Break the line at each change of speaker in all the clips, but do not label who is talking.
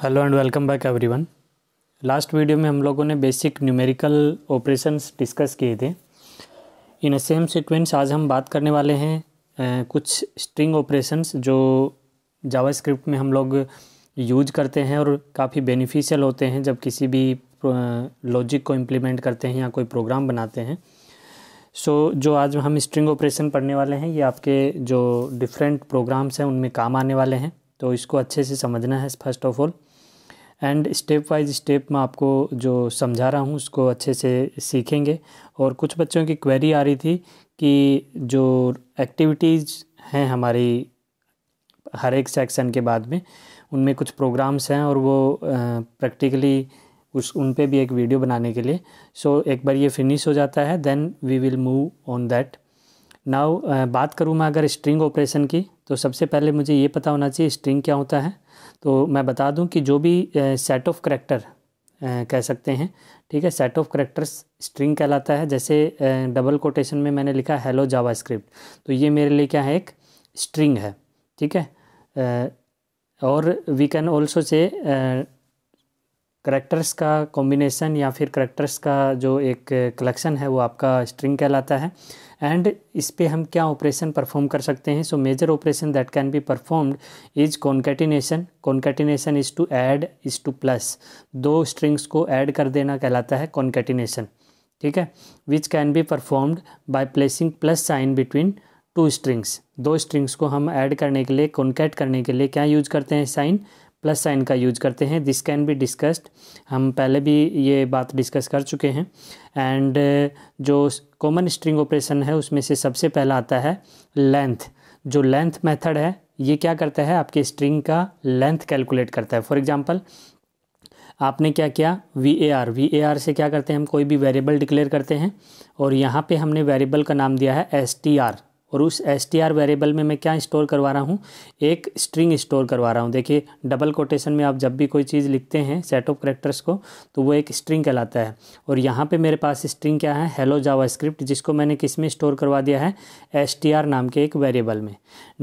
hello and welcome back everyone last video में हम लोगों ने बेसिक न्यूमेरिकल ऑपरेशंस डिस्कस किए थे इन सेम सीक्वेंस आज हम बात करने वाले हैं कुछ स्ट्रिंग ऑपरेशंस जो जावास्क्रिप्ट में हम लोग यूज करते हैं और काफ़ी बेनिफिशियल होते हैं जब किसी भी लॉजिक को इम्प्लीमेंट करते हैं या कोई प्रोग्राम बनाते हैं सो so, जो आज हम स्ट्रिंग ऑपरेशन पढ़ने वाले हैं ये आपके जो डिफरेंट प्रोग्राम्स हैं उनमें काम आने वाले हैं तो इसको अच्छे से समझना है first of all and step wise step मैं आपको जो समझा रहा हूँ उसको अच्छे से सीखेंगे और कुछ बच्चों की क्वेरी आ रही थी कि जो एक्टिविटीज़ हैं हमारी हर एक सेक्शन के बाद में उनमें कुछ प्रोग्राम्स हैं और वो प्रैक्टिकली उस उन पर भी एक वीडियो बनाने के लिए सो so, एक बार ये फिनिश हो जाता है then we will move on that now बात करूँ मैं अगर स्ट्रिंग ऑपरेशन की तो सबसे पहले मुझे ये पता होना चाहिए स्ट्रिंग क्या होता है तो मैं बता दूं कि जो भी सेट ऑफ करेक्टर कह सकते हैं ठीक है सेट ऑफ करेक्टर्स स्ट्रिंग कहलाता है जैसे डबल कोटेशन में मैंने लिखा हेलो जावा स्क्रिप्ट तो ये मेरे लिए क्या है एक स्ट्रिंग है ठीक है और we can also say characters का कॉम्बिनेशन या फिर करेक्टर्स का जो एक कलेक्शन है वो आपका स्ट्रिंग कहलाता है एंड इस पर हम क्या ऑपरेशन परफॉर्म कर सकते हैं so major operation that can be performed is concatenation concatenation is to add is to plus दो स्ट्रिंग्स को ऐड कर देना कहलाता है कॉन्केटिनेशन ठीक है which can be performed by placing plus sign between two strings दो स्ट्रिंग्स को हम ऐड करने के लिए कॉन्केट करने के लिए क्या यूज करते हैं साइन प्लस साइन का यूज करते हैं दिस कैन बी डिस्कस्ड हम पहले भी ये बात डिस्कस कर चुके हैं एंड uh, जो कॉमन स्ट्रिंग ऑपरेशन है उसमें से सबसे पहला आता है लेंथ जो लेंथ मेथड है ये क्या करता है आपके स्ट्रिंग का लेंथ कैलकुलेट करता है फॉर एग्जाम्पल आपने क्या किया V A R V A R से क्या करते हैं हम कोई भी वेरिएबल डिक्लेयर करते हैं और यहाँ पे हमने वेरिएबल का नाम दिया है एस टी आर और उस एस टी आर वेरिएबल में मैं क्या स्टोर करवा रहा हूँ एक स्ट्रिंग स्टोर करवा रहा हूँ देखिए डबल कोटेशन में आप जब भी कोई चीज़ लिखते हैं सेट ऑफ करेक्टर्स को तो वो एक स्ट्रिंग कहलाता है और यहाँ पे मेरे पास स्ट्रिंग क्या है हेलो जावा स्क्रिप्ट जिसको मैंने किस में स्टोर करवा दिया है एस टी आर नाम के एक वेरिएबल में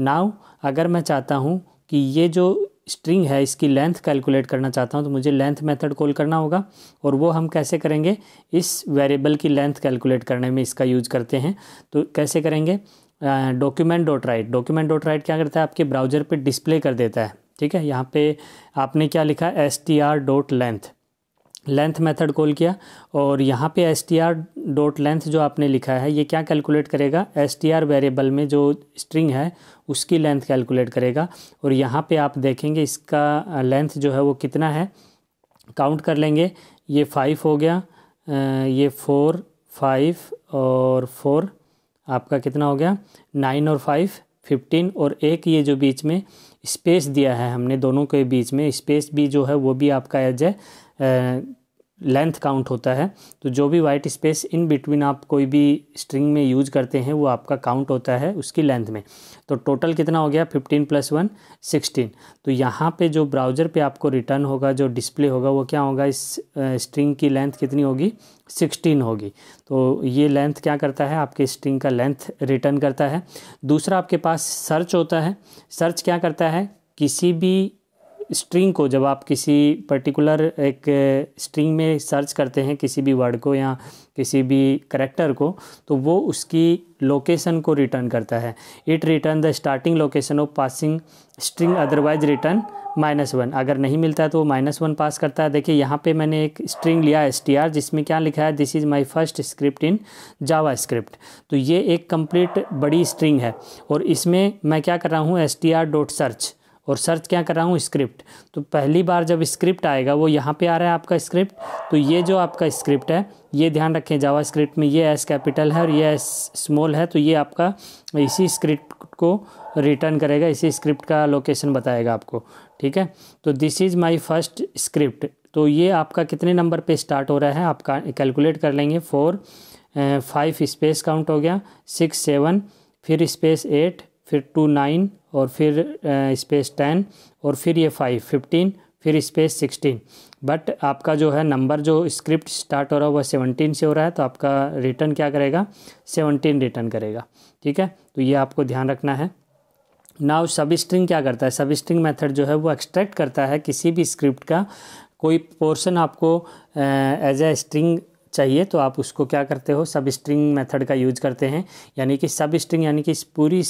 नाव अगर मैं चाहता हूँ कि ये जो स्ट्रिंग है इसकी लेंथ कैलकुलेट करना चाहता हूँ तो मुझे लेंथ मेथड कॉल करना होगा और वो हम कैसे करेंगे इस वेरिएबल की लेंथ कैलकुलेट करने में इसका यूज करते हैं तो कैसे करेंगे document dot write document dot write क्या करता है आपके ब्राउज़र पे डिस्प्ले कर देता है ठीक है यहाँ पे आपने क्या लिखा S T R dot length length method call किया और यहाँ पे S T R dot length जो आपने लिखा है ये क्या कैलकुलेट करेगा एस टी आर वेरिएबल में जो स्ट्रिंग है उसकी लेंथ कैलकुलेट करेगा और यहाँ पे आप देखेंगे इसका लेंथ जो है वो कितना है काउंट कर लेंगे ये फाइव हो गया ये फोर फाइव और फोर आपका कितना हो गया नाइन और फाइव फिफ्टीन और एक ये जो बीच में स्पेस दिया है हमने दोनों के बीच में स्पेस भी जो है वो भी आपका एज है लेंथ काउंट होता है तो जो भी वाइट स्पेस इन बिटवीन आप कोई भी स्ट्रिंग में यूज करते हैं वो आपका काउंट होता है उसकी लेंथ में तो टोटल कितना हो गया फिफ्टीन प्लस वन सिक्सटीन तो यहाँ पे जो ब्राउज़र पे आपको रिटर्न होगा जो डिस्प्ले होगा वो क्या होगा इस स्ट्रिंग की लेंथ कितनी होगी सिक्सटीन होगी तो ये लेंथ क्या करता है आपके स्ट्रिंग का लेंथ रिटर्न करता है दूसरा आपके पास सर्च होता है सर्च क्या करता है किसी भी स्ट्रिंग को जब आप किसी पर्टिकुलर एक स्ट्रिंग में सर्च करते हैं किसी भी वर्ड को या किसी भी करेक्टर को तो वो उसकी लोकेशन को रिटर्न करता है it return the starting location of passing string otherwise return minus one अगर नहीं मिलता है तो वो माइनस वन पास करता है देखिए यहाँ पे मैंने एक स्ट्रिंग लिया एस टी आर जिसमें क्या लिखा है this is my first script in JavaScript तो ये एक कंप्लीट बड़ी स्ट्रिंग है और इसमें मैं क्या कर रहा हूँ S T R dot search और सर्च क्या कर रहा हूँ स्क्रिप्ट तो पहली बार जब स्क्रिप्ट आएगा वो यहाँ पे आ रहा है आपका स्क्रिप्ट तो ये जो आपका स्क्रिप्ट है ये ध्यान रखें जावा स्क्रिप्ट में ये एस कैपिटल है और ये एस स्मॉल है तो ये आपका इसी स्क्रिप्ट को रिटर्न करेगा इसी स्क्रिप्ट का लोकेशन बताएगा आपको ठीक है तो this is my first script तो ये आपका कितने नंबर पर स्टार्ट हो रहा है आप कैलकुलेट कर लेंगे फोर फाइव स्पेस काउंट हो गया सिक्स सेवन फिर स्पेस एट फिर टू नाइन और फिर स्पेस टेन और फिर ये फाइव फिफ्टीन फिर स्पेस सिक्सटीन बट आपका जो है नंबर जो स्क्रिप्ट स्टार्ट हो रहा है वह सेवनटीन से हो रहा है तो आपका रिटर्न क्या करेगा सेवनटीन रिटर्न करेगा ठीक है तो ये आपको ध्यान रखना है नाउ सब स्ट्रिंग क्या करता है सब स्ट्रिंग मेथड जो है वो एक्सट्रैक्ट करता है किसी भी स्क्रिप्ट का कोई पोर्शन आपको एज ए स्ट्रिंग चाहिए तो आप उसको क्या करते हो सब स्ट्रिंग मेथड का यूज करते हैं यानी कि सब स्ट्रिंग यानी कि इस पूरी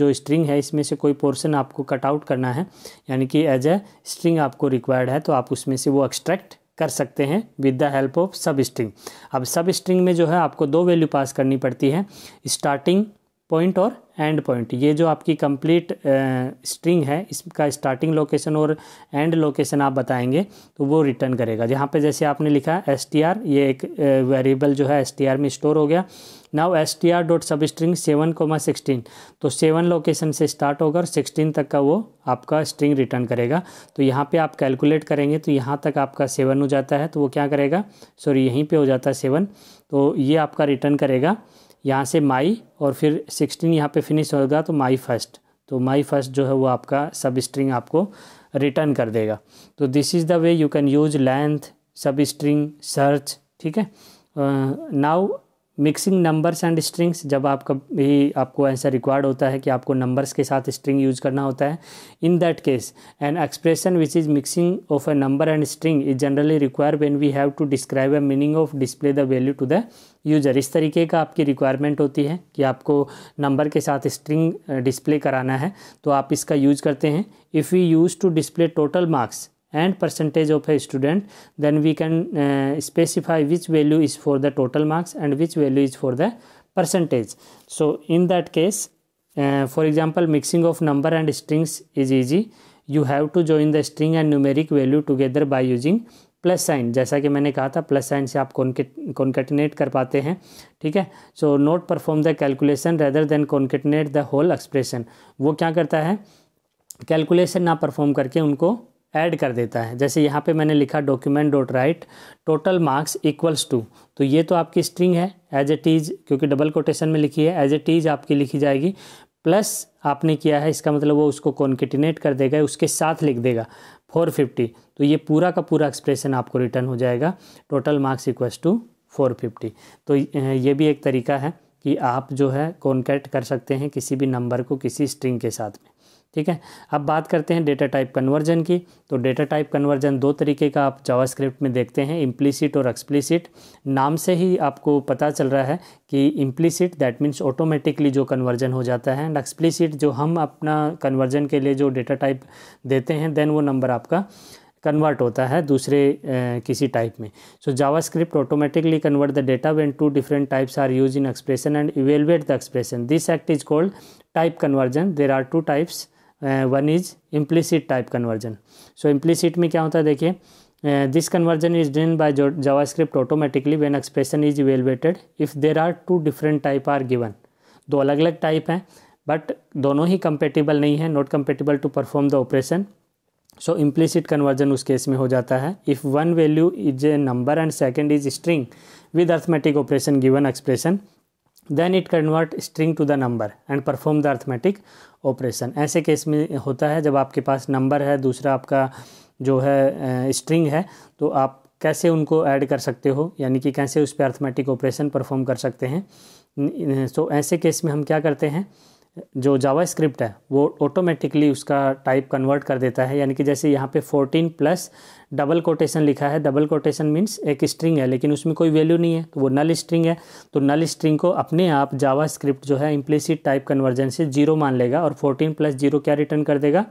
जो स्ट्रिंग है इसमें से कोई पोर्शन आपको कट आउट करना है यानी कि एज ए स्ट्रिंग आपको रिक्वायर्ड है तो आप उसमें से वो एक्सट्रैक्ट कर सकते हैं with the help of substring अब सब स्ट्रिंग में जो है आपको दो वैल्यू पास करनी पड़ती है स्टार्टिंग पॉइंट और एंड पॉइंट ये जो आपकी कंप्लीट स्ट्रिंग है इसका स्टार्टिंग लोकेशन और एंड लोकेशन आप बताएंगे तो वो रिटर्न करेगा जहाँ पे जैसे आपने लिखा एस टी आर ये एक वेरिएबल जो है एस टी आर में स्टोर हो गया now S T R dot substring seven comma sixteen तो सेवन लोकेशन से स्टार्ट होगा और सिक्सटीन तक का वो आपका स्ट्रिंग रिटर्न करेगा तो यहाँ पे आप कैलकुलेट करेंगे तो यहाँ तक आपका सेवन हो जाता है तो वो क्या करेगा सॉरी यहीं पे हो जाता है सेवन तो ये आपका रिटर्न करेगा यहाँ से माई और फिर सिक्सटीन यहाँ पे फिनिश होगा तो माई फर्स्ट तो माई फर्स्ट जो है वो आपका सब स्ट्रिंग आपको रिटर्न कर देगा तो this is the way you can use length substring search ठीक है now mixing numbers and strings जब आपका भी आपको ऐसा रिक्वायर्ड होता है कि आपको नंबर्स के साथ स्ट्रिंग यूज करना होता है in that case an expression which is mixing of a number and string is generally require when we have to describe a meaning of display the value to the user इस तरीके का आपकी requirement होती है कि आपको number के साथ स्ट्रिंग डिस्प्ले uh, कराना है तो आप इसका यूज करते हैं if you use to display total marks and percentage of a student then we can uh, specify which value is for the total marks and which value is for the percentage so in that case uh, for example mixing of number and strings is easy you have to join the string and numeric value together by using plus sign जैसा कि मैंने कहा था plus sign से आप concatenate कर पाते हैं ठीक है so not perform the calculation rather than concatenate the whole expression वो क्या करता है कैलकुलेशन ना परफॉर्म करके उनको ऐड कर देता है जैसे यहाँ पे मैंने लिखा document dot write total marks equals to तो ये तो आपकी स्ट्रिंग है एज ए टीज क्योंकि डबल कोटेशन में लिखी है एज ए टीज आपकी लिखी जाएगी प्लस आपने किया है इसका मतलब वो उसको कॉन्किटिनेट कर देगा उसके साथ लिख देगा 450 तो ये पूरा का पूरा एक्सप्रेशन आपको रिटर्न हो जाएगा टोटल मार्क्स इक्वल्स टू 450 तो ये भी एक तरीका है कि आप जो है कॉन्केट कर सकते हैं किसी भी नंबर को किसी स्ट्रिंग के साथ में ठीक है अब बात करते हैं डेटा टाइप कन्वर्जन की तो डेटा टाइप कन्वर्जन दो तरीके का आप जावास्क्रिप्ट में देखते हैं इम्प्लीसिट और एक्सप्लिसिट नाम से ही आपको पता चल रहा है कि इम्प्लीसिट दैट मीन्स ऑटोमेटिकली जो कन्वर्जन हो जाता है एंड एक्सप्लिसिट जो हम अपना कन्वर्जन के लिए जो डेटा टाइप देते हैं देन वो नंबर आपका कन्वर्ट होता है दूसरे ए, किसी टाइप में so JavaScript automatically convert the data when two different types are use in expression and evaluate the expression this act is called type conversion there are two types one is implicit type conversion so implicit में क्या होता है देखिए this conversion is done by script automatically when expression is evaluated if there are two different type are given दो अलग अलग type हैं but दोनों ही कंपेटिबल नहीं है not compatible to perform the operation so implicit conversion उस case में हो जाता है if one value is a number and second is string with arithmetic operation given expression then it convert string to the number and perform the arithmetic operation ऐसे case में होता है जब आपके पास नंबर है दूसरा आपका जो है स्ट्रिंग है तो आप कैसे उनको ऐड कर सकते हो यानी कि कैसे उस पर अर्थमेटिक ऑपरेशन परफॉर्म कर सकते हैं सो so, ऐसे केस में हम क्या करते हैं जो जावा स्क्रिप्ट है वो ऑटोमेटिकली उसका टाइप कन्वर्ट कर देता है यानी कि जैसे यहाँ पे 14 प्लस डबल कोटेशन लिखा है डबल कोटेशन मीन्स एक स्ट्रिंग है लेकिन उसमें कोई वैल्यू नहीं है तो वो नल स्ट्रिंग है तो नल स्ट्रिंग को अपने आप जावा स्क्रिप्ट जो है इम्प्लिसिट टाइप कन्वर्जन से जीरो मान लेगा और फोर्टीन प्लस जीरो क्या रिटर्न कर देगा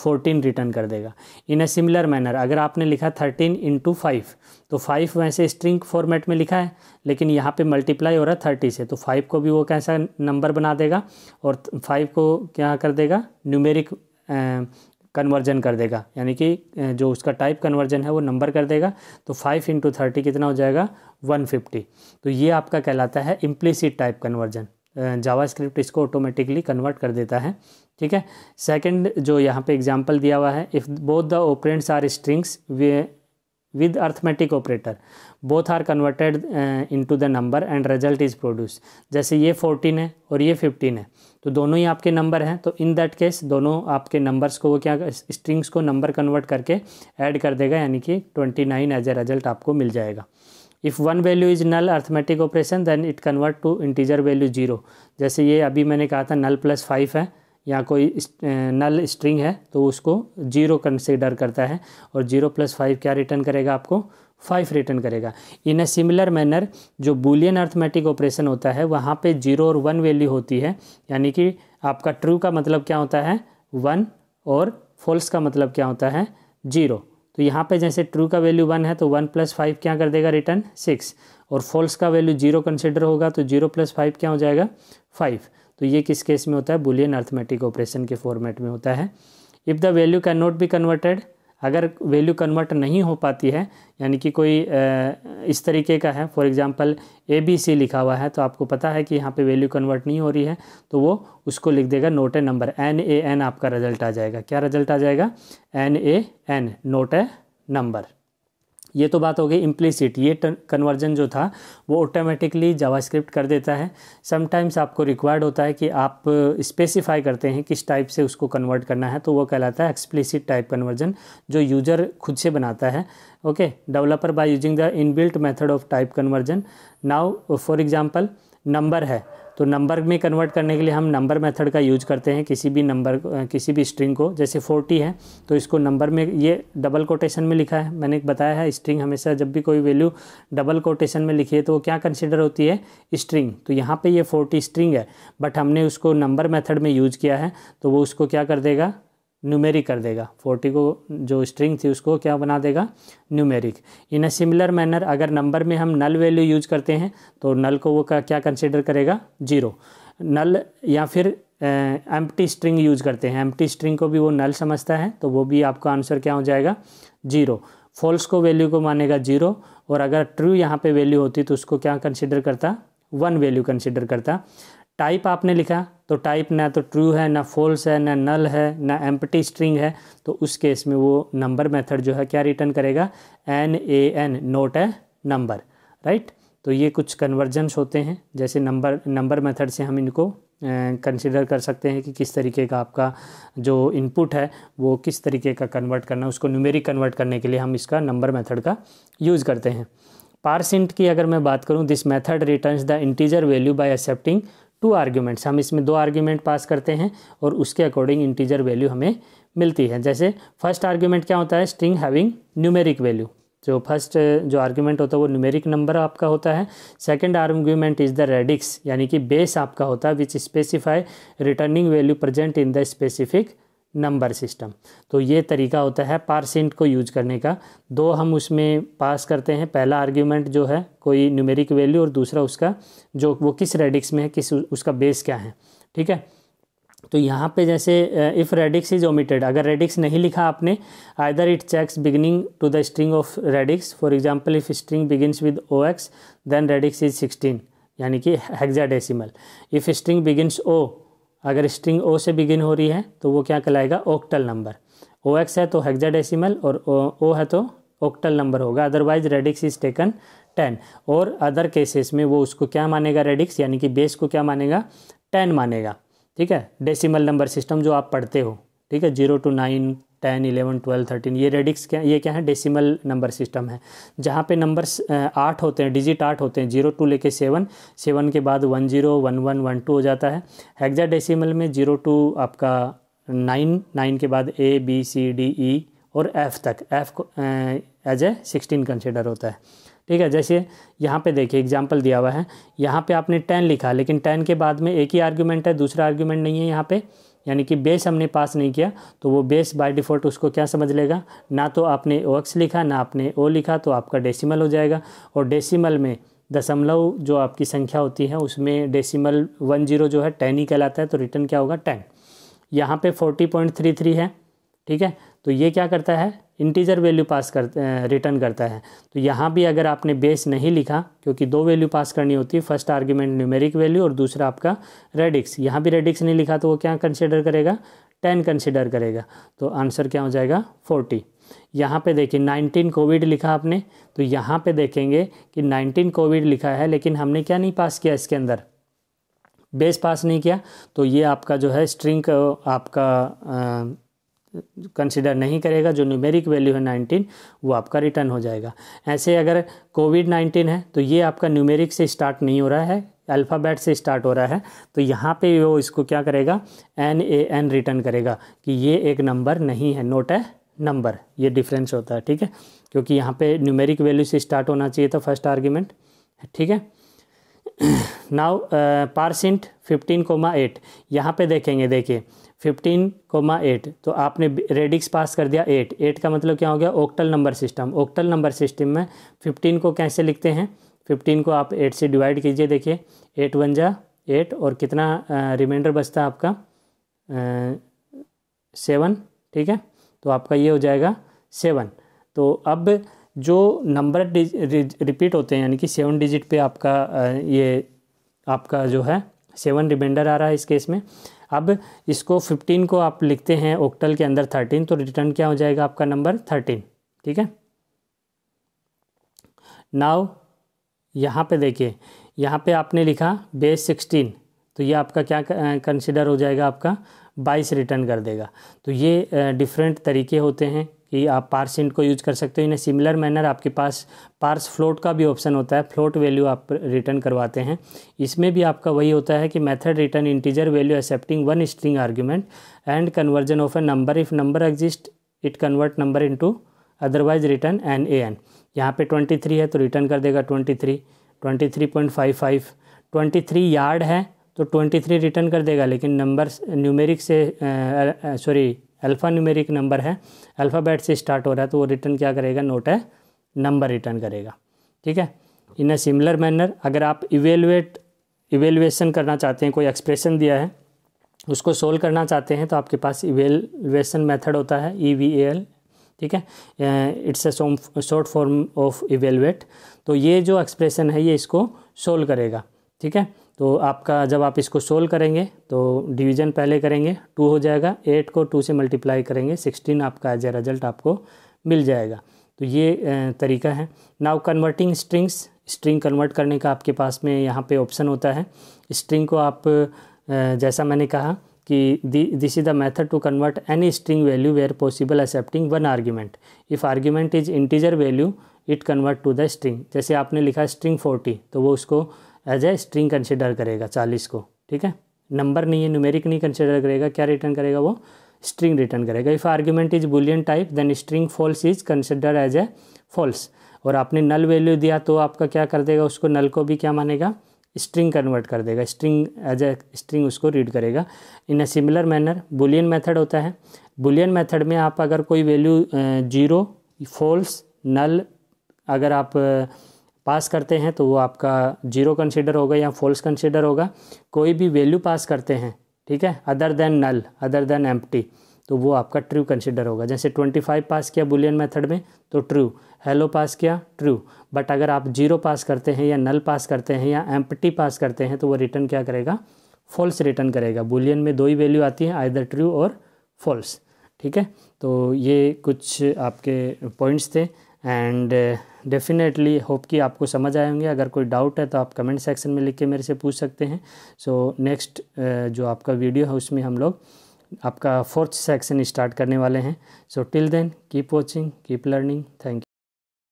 14 रिटर्न कर देगा इन अ सिमिलर मैनर अगर आपने लिखा 13 इंटू फाइव तो फाइव वैसे स्ट्रिंग फॉर्मेट में लिखा है लेकिन यहाँ पे मल्टीप्लाई हो रहा है 30 से तो फाइव को भी वो कैसा नंबर बना देगा और फाइव को क्या कर देगा न्यूमेरिक कन्वर्जन कर देगा यानी कि जो उसका टाइप कन्वर्जन है वो नंबर कर देगा तो फाइव इंटू थर्टी कितना हो जाएगा वन फिफ्टी तो ये आपका कहलाता है इम्प्लीसिट टाइप कन्वर्जन जावास्क्रिप्ट इसको ऑटोमेटिकली कन्वर्ट कर देता है ठीक है सेकंड जो यहाँ पे एग्जांपल दिया हुआ है if both the operands are strings way with arithmetic operator both are converted into the number and result is produce जैसे ये फोर्टीन है और ये फिफ्टीन है तो दोनों ही आपके नंबर हैं तो इन दैट केस दोनों आपके नंबर्स को वो क्या स्ट्रिंग्स को नंबर कन्वर्ट करके ऐड कर देगा यानी कि twenty nine as a result आपको मिल जाएगा if one value is null arithmetic operation then it convert to integer value zero जैसे ये अभी मैंने कहा था नल प्लस फाइव है या कोई नल स्ट्रिंग है तो उसको जीरो कंसिडर करता है और जीरो प्लस फाइव क्या रिटर्न करेगा आपको फाइव रिटर्न करेगा इन अ सिमिलर मैनर जो बुलियन अर्थमेटिक ऑपरेशन होता है वहाँ पे जीरो और वन वैल्यू होती है यानी कि आपका ट्रू का मतलब क्या होता है वन और फॉल्स का मतलब क्या होता है जीरो तो यहाँ पे जैसे ट्रू का वैल्यू वन है तो वन प्लस फाइव क्या कर देगा रिटर्न सिक्स और फॉल्स का वैल्यू जीरो कंसिडर होगा तो जीरो प्लस फाइव क्या हो जाएगा फाइव तो ये किस केस में होता है बुलियन अर्थमेटिक ऑपरेशन के फॉर्मेट में होता है if the value can not be converted अगर वैल्यू कन्वर्ट नहीं हो पाती है यानी कि कोई इस तरीके का है for example A B C लिखा हुआ है तो आपको पता है कि यहाँ पे वैल्यू कन्वर्ट नहीं हो रही है तो वो उसको लिख देगा not a number N A N आपका रिजल्ट आ जाएगा क्या रिजल्ट आ जाएगा N A N not a number ये तो बात हो गई इम्प्लीसिट ये कन्वर्जन जो था वो ऑटोमेटिकली जावास्क्रिप्ट कर देता है समटाइम्स आपको रिक्वायर्ड होता है कि आप स्पेसिफाई uh, करते हैं किस टाइप से उसको कन्वर्ट करना है तो वो कहलाता है एक्सप्लिसिट टाइप कन्वर्जन जो यूज़र खुद से बनाता है okay developer by using the inbuilt method of type conversion now for example number है तो नंबर में कन्वर्ट करने के लिए हम नंबर मेथड का यूज करते हैं किसी भी नंबर किसी भी स्ट्रिंग को जैसे फोर्टी है तो इसको नंबर में ये डबल कोटेशन में लिखा है मैंने बताया है स्ट्रिंग हमेशा जब भी कोई वैल्यू डबल कोटेशन में लिखी है तो वो क्या कंसिडर होती है स्ट्रिंग तो यहाँ पर ये फोर्टी स्ट्रिंग है बट हमने उसको नंबर मैथड में यूज किया है तो वो उसको क्या कर देगा न्यूमेरिक कर देगा फोर्टी को जो स्ट्रिंग थी उसको क्या बना देगा numeric in a similar manner अगर नंबर में हम नल वैल्यू यूज करते हैं तो नल को वो क्या कंसिडर करेगा जीरो नल या फिर टी स्ट्रिंग यूज करते हैं टी स्ट्रिंग को भी वो नल समझता है तो वो भी आपका आंसर क्या हो जाएगा जीरो फॉल्स को वैल्यू को मानेगा जीरो और अगर ट्रू यहाँ पे वैल्यू होती तो उसको क्या कंसिडर करता वन वैल्यू कंसिडर करता टाइप आपने लिखा तो टाइप ना तो ट्रू है ना फॉल्स है ना नल है ना एम्पटी स्ट्रिंग है तो उस केस में वो नंबर मेथड जो है क्या रिटर्न करेगा N A N not a number right तो ये कुछ कन्वर्जन्स होते हैं जैसे नंबर नंबर मेथड से हम इनको कंसिडर कर सकते हैं कि किस तरीके का आपका जो इनपुट है वो किस तरीके का कन्वर्ट करना उसको न्यूमेरिक कन्वर्ट करने के लिए हम इसका नंबर मेथड का यूज़ करते हैं पार्स इंट की अगर मैं बात करूं this method returns the integer value by accepting two arguments हम इसमें दो आर्ग्यूमेंट पास करते हैं और उसके अकॉर्डिंग इंटीजर वैल्यू हमें मिलती है जैसे फर्स्ट आर्ग्यूमेंट क्या होता है स्ट्रिंग हैविंग न्यूमेरिक वैल्यू जो फर्स्ट जो आर्ग्यूमेंट होता है वो न्यूमेरिक नंबर आपका होता है second argument is the radix यानी कि बेस आपका होता है which specify returning value present in the specific number system तो ये तरीका होता है पारसेंट को यूज करने का दो हम उसमें पास करते हैं पहला आर्ग्यूमेंट जो है कोई न्यूमेरिक वैल्यू और दूसरा उसका जो वो किस रेडिक्स में है किस उसका बेस क्या है ठीक है तो यहाँ पे जैसे इफ़ रेडिक्स इज ओमिटेड अगर रेडिक्स नहीं लिखा आपने either it checks beginning to the string of radix for example if string begins with O X then radix is sixteen यानी कि decimal if string begins O अगर string ओ से begin हो रही है तो वो क्या कहलाएगा ओक्टल नंबर ओ एक्स है तो हेक्जाडेसिमल और ओ है तो ओक्टल नंबर होगा otherwise radix is taken ten और अदर केसेस में वो उसको क्या मानेगा रेडिक्स यानी कि बेस को क्या मानेगा टेन मानेगा ठीक है डेसिमल नंबर सिस्टम जो आप पढ़ते हो ठीक है zero to nine ten eleven twelve thirteen ये रेडिक्स क्या ये क्या है डेसिमल नंबर सिस्टम है जहाँ पे नंबर्स आठ होते हैं डिजिट आठ होते हैं जीरो टू लेके सेवन सेवन के बाद one zero one one one two हो जाता है हेक्जा डेसीमल में जीरो टू आपका नाइन नाइन के बाद ए बी सी डी ई और एफ़ तक एफ़ को एज ए सिक्सटीन कंसिडर होता है ठीक है जैसे यहाँ पे देखिए एग्जाम्पल दिया हुआ है यहाँ पे आपने टेन लिखा लेकिन टेन के बाद में एक ही आर्ग्यूमेंट है दूसरा आर्ग्यूमेंट नहीं है यहाँ पे यानी कि बेस हमने पास नहीं किया तो वो बेस बाय डिफ़ॉल्ट उसको क्या समझ लेगा ना तो आपने ओ एक्स लिखा ना आपने ओ लिखा तो आपका डेसिमल हो जाएगा और डेसिमल में दशमलव जो आपकी संख्या होती है उसमें डेसिमल वन जीरो जो है टेन ही कहलाता है तो रिटर्न क्या होगा टेन यहाँ पे फोर्टी पॉइंट थ्री थ्री है ठीक है तो ये क्या करता है इंटीजर वैल्यू पास कर रिटर्न करता है तो यहाँ भी अगर आपने बेस नहीं लिखा क्योंकि दो वैल्यू पास करनी होती है फर्स्ट आर्ग्यूमेंट न्यूमेरिक वैल्यू और दूसरा आपका रेडिक्स यहाँ भी रेडिक्स नहीं लिखा तो वो क्या कंसिडर करेगा टेन कंसिडर करेगा तो आंसर क्या हो जाएगा फोर्टी यहाँ पे देखिए नाइनटीन कोविड लिखा आपने तो यहाँ पे देखेंगे कि नाइनटीन कोविड लिखा है लेकिन हमने क्या नहीं पास किया इसके अंदर बेस पास नहीं किया तो ये आपका जो है स्ट्रिंग आपका कंसिडर नहीं करेगा जो न्यूमेरिक वैल्यू है 19 वो आपका रिटर्न हो जाएगा ऐसे अगर कोविड 19 है तो ये आपका न्यूमेरिक से स्टार्ट नहीं हो रहा है अल्फ़ाबेट से स्टार्ट हो रहा है तो यहाँ पे वो इसको क्या करेगा एन ए एन रिटर्न करेगा कि ये एक नंबर नहीं है नोट है नंबर ये डिफरेंस होता है ठीक है क्योंकि यहाँ पे न्यूमेरिक वैल्यू से स्टार्ट होना चाहिए था फर्स्ट आर्ग्यूमेंट ठीक है now parseInt fifteen comma eight यहाँ पर देखेंगे देखिए फिफ्टीन कोमा एट तो आपने रेडिक्स पास कर दिया एट एट का मतलब क्या हो गया octal number system octal number system में फिफ्टीन को कैसे लिखते हैं फिफ्टीन को आप एट से डिवाइड कीजिए देखिए एट वन जा एट और कितना रिमाइंडर बचता है आपका सेवन ठीक है तो आपका ये हो जाएगा सेवन तो अब जो नंबर रिपीट होते हैं यानी कि सेवन डिजिट पे आपका ये आपका जो है सेवन रिमाइंडर आ रहा है इस केस में अब इसको फिफ्टीन को आप लिखते हैं ओक्टल के अंदर थर्टीन तो रिटर्न क्या हो जाएगा आपका नंबर थर्टीन ठीक है नाव यहाँ पे देखिए यहाँ पे आपने लिखा बेस सिक्सटीन तो ये आपका क्या कंसिडर हो जाएगा आपका बाईस रिटर्न कर देगा तो ये डिफरेंट तरीके होते हैं कि आप पार्स इंट को यूज कर सकते हो इन सिमिलर मैनर आपके पास पार्स फ्लोट का भी ऑप्शन होता है फ्लोट वैल्यू आप रिटर्न करवाते हैं इसमें भी आपका वही होता है कि method return integer value accepting one string argument and conversion of a number if number exist it convert number to otherwise return N A N यहाँ पर ट्वेंटी थ्री है तो रिटर्न कर देगा twenty three twenty three point five five twenty three yard है तो twenty three return कर देगा लेकिन नंबर न्यूमेरिक से सॉरी अल्फ़ा न्यूमेरिक नंबर है अल्फ़ाबेट से स्टार्ट हो रहा है तो वो रिटर्न क्या करेगा नोट है नंबर रिटर्न करेगा ठीक है इन अ सिमिलर मैनर अगर आप इवेलुएट इवेलुएसन करना चाहते हैं कोई एक्सप्रेशन दिया है उसको सोल्व करना चाहते हैं तो आपके पास इवेलुएसन मैथड होता है ई वी एल ठीक है it's a short form of evaluate तो ये जो एक्सप्रेशन है ये इसको सोल्व करेगा ठीक है तो आपका जब आप इसको सोल्व करेंगे तो डिवीजन पहले करेंगे टू हो जाएगा एट को टू से मल्टीप्लाई करेंगे सिक्सटीन आपका एज ए रिजल्ट आपको मिल जाएगा तो ये तरीका है now converting strings string convert करने का आपके पास में यहाँ पे ऑप्शन होता है स्ट्रिंग को आप जैसा मैंने कहा कि this is the method to convert any string value where possible accepting one argument if argument is integer value it convert to the string जैसे आपने लिखा स्ट्रिंग फोर्टी तो वो उसको एज ए स्ट्रिंग कंसिडर करेगा चालीस को ठीक है नंबर नहीं है न्यूमेरिक नहीं कंसिडर करेगा क्या रिटर्न करेगा वो स्ट्रिंग रिटर्न करेगा if argument is boolean type then string false is consider as a false और आपने नल वैल्यू दिया तो आपका क्या कर देगा उसको नल को भी क्या मानेगा स्ट्रिंग कन्वर्ट कर देगा स्ट्रिंग एज ए स्ट्रिंग उसको रीड करेगा in a similar manner boolean method होता है बुलियन मेथड में आप अगर कोई वैल्यू जीरो फॉल्स नल अगर आप uh, पास करते हैं तो वो आपका जीरो कंसिडर होगा या फॉल्स कंसिडर होगा कोई भी वैल्यू पास करते हैं ठीक है other than null other than M तो वो आपका ट्रू कंसिडर होगा जैसे ट्वेंटी फाइव पास किया बुलियन मेथड में तो ट्रू हेलो पास किया ट्रू बट अगर आप जीरो पास करते हैं या नल पास करते हैं या एम पास करते हैं तो वो रिटर्न क्या करेगा फॉल्स रिटर्न करेगा बुलियन में दो ही वैल्यू आती है आइदर ट्रू और फॉल्स ठीक है तो ये कुछ आपके पॉइंट्स थे एंड डेफिनेटली होप कि आपको समझ आए होंगे अगर कोई डाउट है तो आप कमेंट सेक्शन में लिख के मेरे से पूछ सकते हैं सो so, नेक्स्ट जो आपका वीडियो है उसमें हम लोग आपका फोर्थ सेक्शन स्टार्ट करने वाले हैं so till then keep watching keep learning thank you